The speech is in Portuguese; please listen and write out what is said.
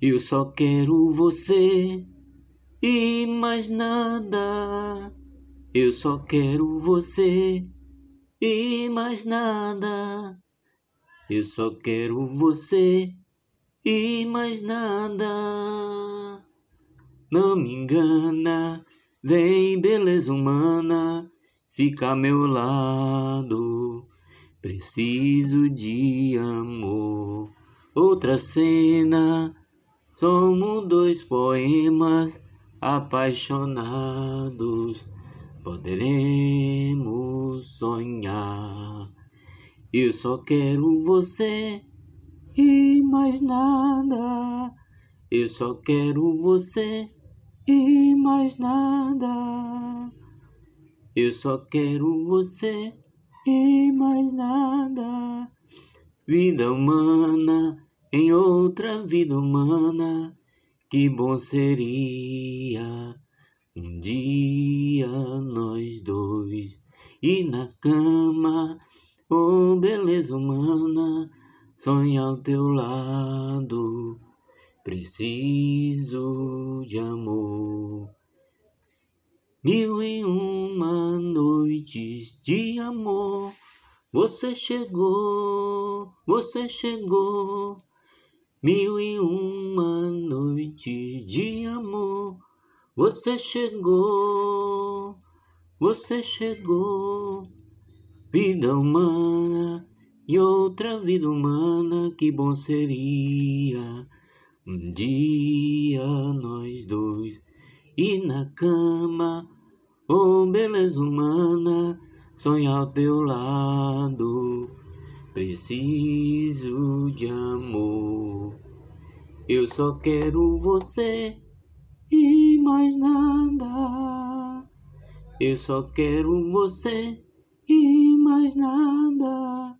Eu só quero você e mais nada. Eu só quero você e mais nada. Eu só quero você e mais nada. Não me engana, vem beleza humana, fica a meu lado. Preciso de amor. Outra cena Somos dois poemas apaixonados, poderemos sonhar. Eu só quero você e mais nada. Eu só quero você e mais nada. Eu só quero você e mais nada. Vida humana em outra vida humana. Que bom seria um dia nós dois e na cama, oh beleza humana, sonhar ao teu lado. Preciso de amor. Mil e uma noites de amor. Você chegou, você chegou Mil e uma noites de amor, você chegou, você chegou. Vida humana e outra vida humana, que bom seria um dia nós dois e na cama, oh beleza humana, sonhar ao teu lado. Preciso de amor. Eu só quero você e mais nada. Eu só quero você e mais nada.